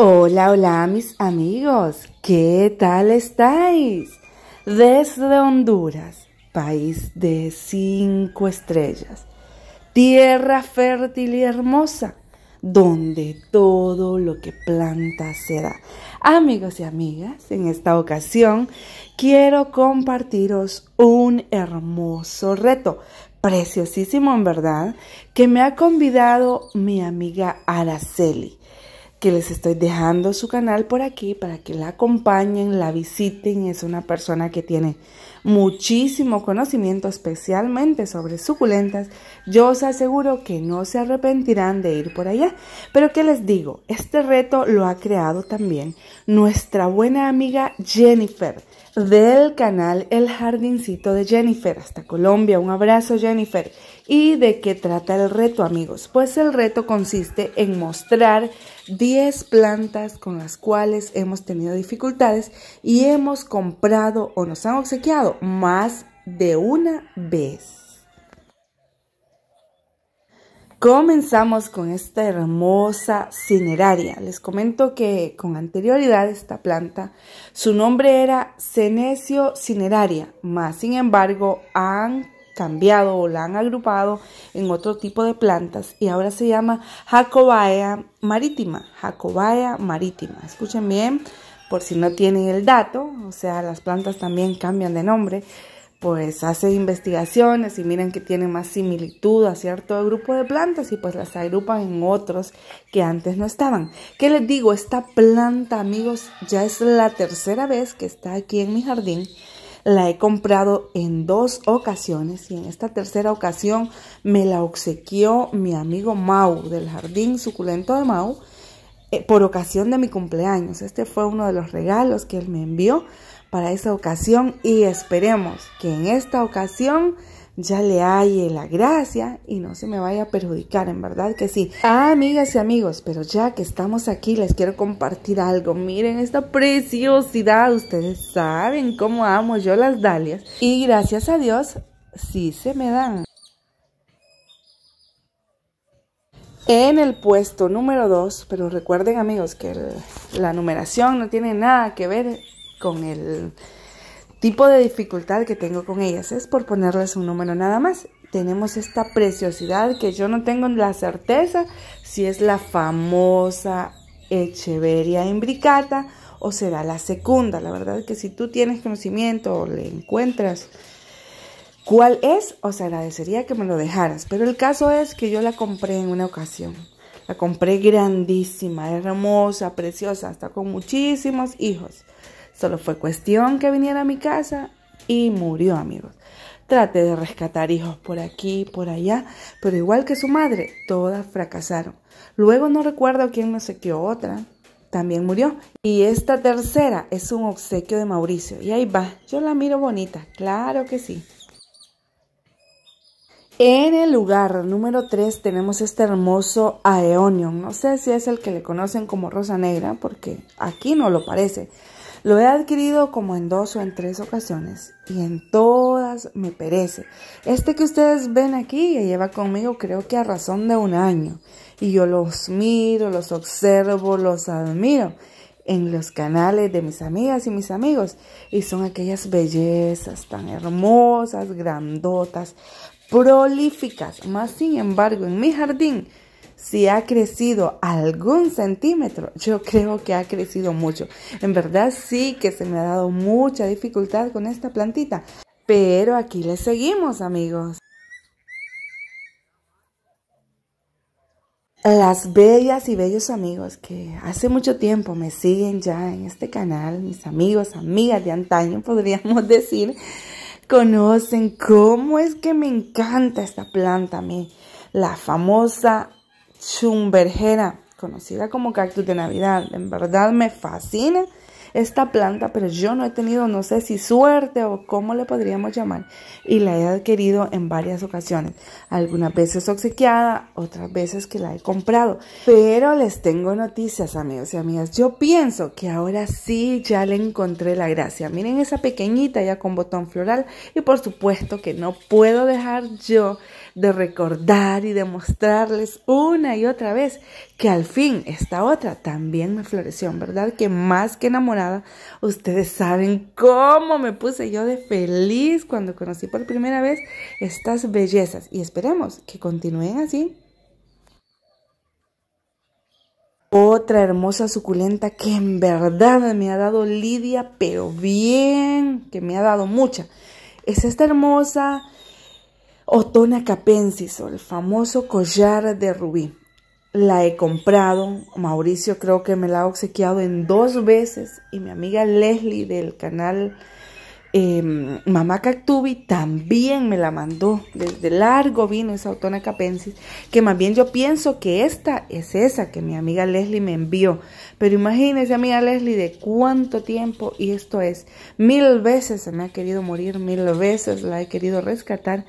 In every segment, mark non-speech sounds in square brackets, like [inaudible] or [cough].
Hola, hola mis amigos, ¿qué tal estáis? Desde Honduras, país de cinco estrellas, tierra fértil y hermosa, donde todo lo que planta se da. Amigos y amigas, en esta ocasión quiero compartiros un hermoso reto, preciosísimo en verdad, que me ha convidado mi amiga Araceli que les estoy dejando su canal por aquí para que la acompañen, la visiten. Es una persona que tiene muchísimo conocimiento, especialmente sobre suculentas. Yo os aseguro que no se arrepentirán de ir por allá. Pero ¿qué les digo? Este reto lo ha creado también nuestra buena amiga Jennifer del canal El Jardincito de Jennifer. Hasta Colombia. Un abrazo Jennifer. ¿Y de qué trata el reto, amigos? Pues el reto consiste en mostrar 10 plantas con las cuales hemos tenido dificultades y hemos comprado o nos han obsequiado más de una vez. Comenzamos con esta hermosa cineraria. Les comento que con anterioridad esta planta, su nombre era Cenecio cineraria, más sin embargo han cambiado o la han agrupado en otro tipo de plantas y ahora se llama Jacobaea marítima. Jacobaea marítima. Escuchen bien, por si no tienen el dato, o sea, las plantas también cambian de nombre, pues hacen investigaciones y miren que tienen más similitud a cierto grupo de plantas y pues las agrupan en otros que antes no estaban. ¿Qué les digo? Esta planta, amigos, ya es la tercera vez que está aquí en mi jardín. La he comprado en dos ocasiones y en esta tercera ocasión me la obsequió mi amigo Mau del Jardín Suculento de Mau eh, por ocasión de mi cumpleaños. Este fue uno de los regalos que él me envió para esa ocasión y esperemos que en esta ocasión ya le halle eh, la gracia y no se me vaya a perjudicar, en verdad que sí. Ah, amigas y amigos, pero ya que estamos aquí, les quiero compartir algo. Miren esta preciosidad, ustedes saben cómo amo yo las dalias y gracias a Dios sí se me dan. En el puesto número 2, pero recuerden amigos que la numeración no tiene nada que ver con el tipo de dificultad que tengo con ellas. Es por ponerles un número nada más. Tenemos esta preciosidad que yo no tengo la certeza si es la famosa Echeveria imbricata o será la segunda. La verdad es que si tú tienes conocimiento o le encuentras cuál es, os agradecería que me lo dejaras. Pero el caso es que yo la compré en una ocasión. La compré grandísima, hermosa, preciosa, hasta con muchísimos hijos. Solo fue cuestión que viniera a mi casa y murió, amigos. Traté de rescatar hijos por aquí, y por allá, pero igual que su madre, todas fracasaron. Luego no recuerdo quién me sequeó otra, también murió. Y esta tercera es un obsequio de Mauricio. Y ahí va, yo la miro bonita, claro que sí. En el lugar número 3 tenemos este hermoso Aeonion. No sé si es el que le conocen como Rosa Negra, porque aquí no lo parece. Lo he adquirido como en dos o en tres ocasiones y en todas me perece. Este que ustedes ven aquí y lleva conmigo creo que a razón de un año y yo los miro, los observo, los admiro en los canales de mis amigas y mis amigos y son aquellas bellezas tan hermosas, grandotas, prolíficas. Más sin embargo, en mi jardín si ha crecido algún centímetro, yo creo que ha crecido mucho. En verdad sí que se me ha dado mucha dificultad con esta plantita, pero aquí le seguimos amigos. Las bellas y bellos amigos que hace mucho tiempo me siguen ya en este canal, mis amigos, amigas de antaño [laughs] podríamos decir, conocen cómo es que me encanta esta planta a mí, la famosa chumberjera, conocida como cactus de Navidad. En verdad me fascina esta planta, pero yo no he tenido, no sé si suerte o cómo le podríamos llamar, y la he adquirido en varias ocasiones. Algunas veces obsequiada, otras veces que la he comprado. Pero les tengo noticias, amigos y amigas. Yo pienso que ahora sí ya le encontré la gracia. Miren esa pequeñita ya con botón floral y por supuesto que no puedo dejar yo de recordar y de mostrarles una y otra vez que al fin esta otra también me floreció, ¿verdad? Que más que enamorada Ustedes saben cómo me puse yo de feliz cuando conocí por primera vez estas bellezas y esperemos que continúen así. Otra hermosa suculenta que en verdad me ha dado Lidia, pero bien, que me ha dado mucha. Es esta hermosa Otona capensis o el famoso collar de rubí la he comprado. Mauricio creo que me la ha obsequiado en dos veces. Y mi amiga Leslie del canal Em, mamá Cactubi también me la mandó. Desde largo vino esa autónoma Capensis. Que más bien yo pienso que esta es esa que mi amiga Leslie me envió. Pero imagínese, amiga Leslie, de cuánto tiempo. Y esto es mil veces se me ha querido morir, mil veces la he querido rescatar.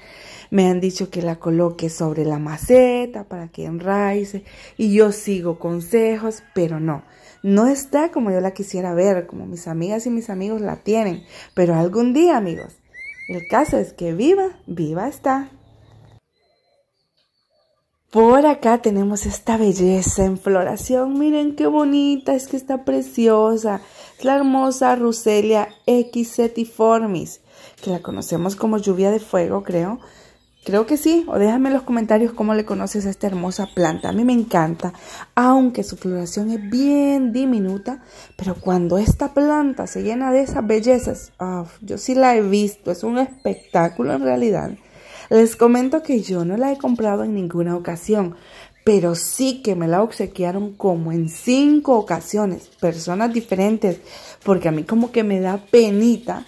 Me han dicho que la coloque sobre la maceta para que enraice. Y yo sigo consejos, pero no no está como yo la quisiera ver, como mis amigas y mis amigos la tienen, pero algún día, amigos. El caso es que viva, viva está. Por acá tenemos esta belleza en floración. Miren qué bonita, es que está preciosa. Es la hermosa Ruselia setiformis, que la conocemos como lluvia de fuego, creo. Creo que sí, o déjame en los comentarios cómo le conoces a esta hermosa planta. A mí me encanta, aunque su floración es bien diminuta, pero cuando esta planta se llena de esas bellezas, yo sí la he visto, es un espectáculo en realidad. Les comento que yo no la he comprado en ninguna ocasión, pero sí que me la obsequiaron como en cinco ocasiones, personas diferentes, porque a mí como que me da penita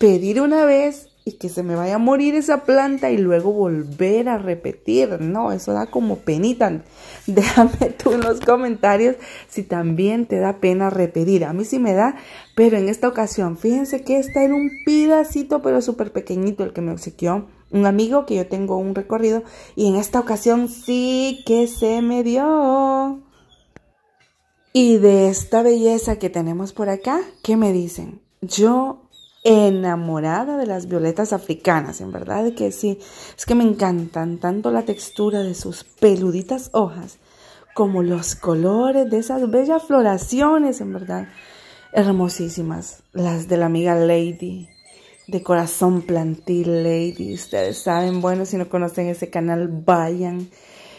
pedir una vez y que se me vaya a morir esa planta y luego volver a repetir. No, eso da como penita. [laughs] Déjame tú en los comentarios si también te da pena repetir. A mí sí me da, pero en esta ocasión, fíjense que está en un pedacito, pero súper pequeñito el que me obsequió un amigo que yo tengo un recorrido y en esta ocasión sí que se me dio. Y de esta belleza que tenemos por acá, ¿qué me dicen? Yo enamorada de las violetas africanas, en verdad que sí. Es que me encantan tanto la textura de sus peluditas hojas como los colores de esas bellas floraciones, en verdad. Hermosísimas, las de la amiga Lady, de corazón plantil Lady. Ustedes saben, bueno, si no conocen ese canal, vayan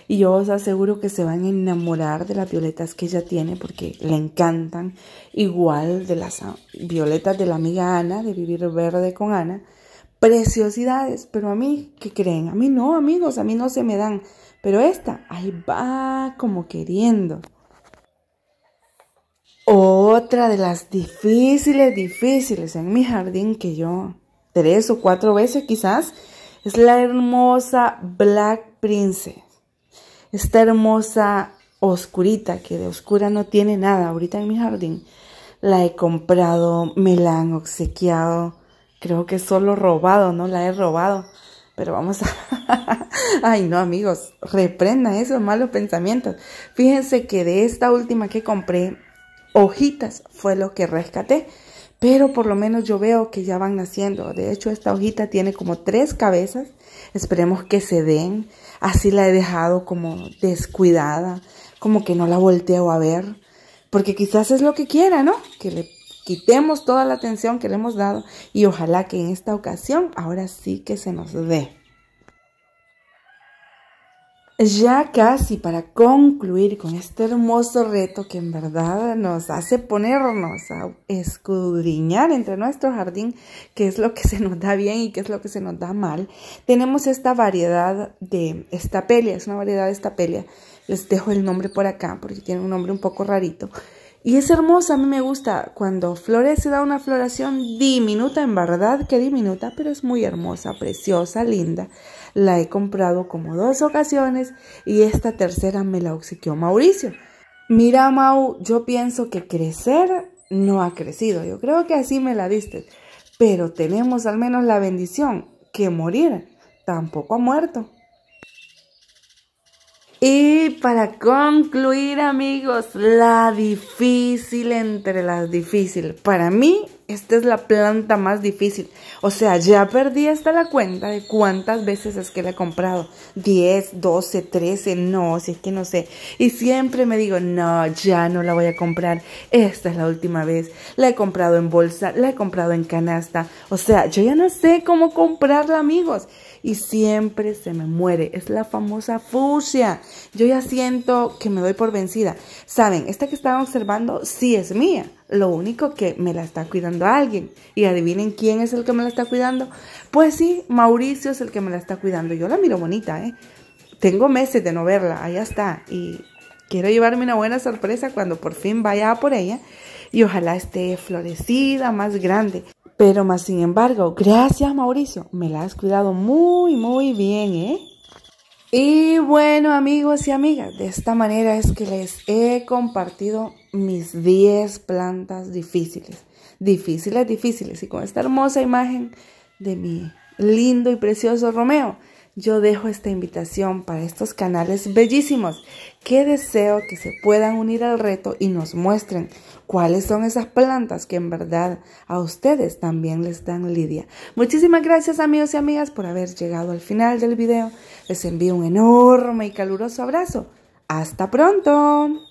y yo os aseguro que se van a enamorar de las violetas que ella tiene porque le encantan. Igual de las violetas de la amiga Ana, de Vivir Verde con Ana. Preciosidades, pero a mí, ¿qué creen? A mí no, amigos, a mí no se me dan. Pero esta, ahí va como queriendo. Otra de las difíciles, difíciles en mi jardín que yo tres o cuatro veces quizás es la hermosa Black Prince esta hermosa oscurita, que de oscura no tiene nada ahorita en mi jardín. La he comprado, me la han obsequiado, creo que solo robado, no la he robado. Pero vamos a... [laughs] Ay, no, amigos, reprenda esos malos pensamientos. Fíjense que de esta última que compré, hojitas fue lo que rescaté. Pero por lo menos yo veo que ya van naciendo. De hecho, esta hojita tiene como tres cabezas. Esperemos que se den así la he dejado como descuidada, como que no la volteo a ver, porque quizás es lo que quiera, ¿no? Que le quitemos toda la atención que le hemos dado y ojalá que en esta ocasión ahora sí que se nos dé ya casi para concluir con este hermoso reto que en verdad nos hace ponernos a escudriñar entre nuestro jardín qué es lo que se nos da bien y qué es lo que se nos da mal, tenemos esta variedad de estapelia, es una variedad de estapelia, les dejo el nombre por acá porque tiene un nombre un poco rarito. Y es hermosa, a mí me gusta cuando florece, da una floración diminuta, en verdad que diminuta, pero es muy hermosa, preciosa, linda. La he comprado como dos ocasiones y esta tercera me la obsequió Mauricio. Mira, Mau, yo pienso que crecer no ha crecido. Yo creo que así me la diste. Pero tenemos al menos la bendición que morir tampoco ha muerto. Y para concluir amigos, la difícil entre las difíciles. Para mí, esta es la planta más difícil. O sea, ya perdí hasta la cuenta de cuántas veces es que la he comprado. 10, 12, 13, no, si es que no sé. Y siempre me digo, no, ya no la voy a comprar. Esta es la última vez. La he comprado en bolsa, la he comprado en canasta. O sea, yo ya no sé cómo comprarla, amigos y siempre se me muere. Es la famosa fucsia. Yo ya siento que me doy por vencida. Saben, esta que estaba observando sí es mía. Lo único que me la está cuidando alguien. Y adivinen quién es el que me la está cuidando. Pues sí, Mauricio es el que me la está cuidando. Yo la miro bonita, ¿eh? Tengo meses de no verla, allá está. Y quiero llevarme una buena sorpresa cuando por fin vaya por ella. Y ojalá esté florecida, más grande. Pero más sin embargo, gracias Mauricio, me la has cuidado muy, muy bien, ¿eh? Y bueno, amigos y amigas, de esta manera es que les he compartido mis 10 plantas difíciles. Difíciles, difíciles. Y con esta hermosa imagen de mi lindo y precioso Romeo yo dejo esta invitación para estos canales bellísimos qué deseo que se puedan unir al reto y nos muestren cuáles son esas plantas que en verdad a ustedes también les dan lidia. Muchísimas gracias amigos y amigas por haber llegado al final del video. Les envío un enorme y caluroso abrazo. ¡Hasta pronto!